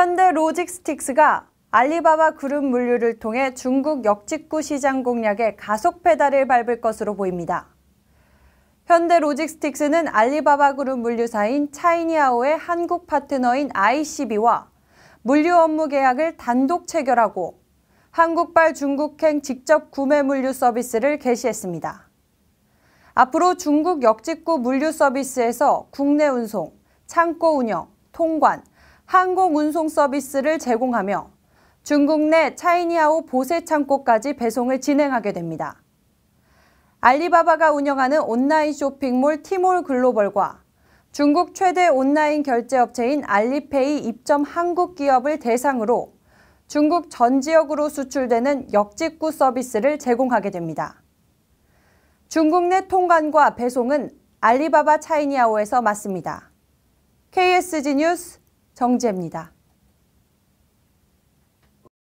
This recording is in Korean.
현대 로직스틱스가 알리바바 그룹 물류를 통해 중국 역직구 시장 공략에 가속 페달을 밟을 것으로 보입니다. 현대 로직스틱스는 알리바바 그룹 물류사인 차이니아오의 한국 파트너인 ICB와 물류 업무 계약을 단독 체결하고 한국발 중국행 직접 구매 물류 서비스를 개시했습니다. 앞으로 중국 역직구 물류 서비스에서 국내 운송, 창고 운영, 통관, 항공 운송 서비스를 제공하며 중국 내 차이니아오 보세 창고까지 배송을 진행하게 됩니다. 알리바바가 운영하는 온라인 쇼핑몰 티몰 글로벌과 중국 최대 온라인 결제 업체인 알리페이 입점 한국 기업을 대상으로 중국 전 지역으로 수출되는 역직구 서비스를 제공하게 됩니다. 중국 내 통관과 배송은 알리바바 차이니아오에서 맞습니다 KSG 뉴스 경제입니다.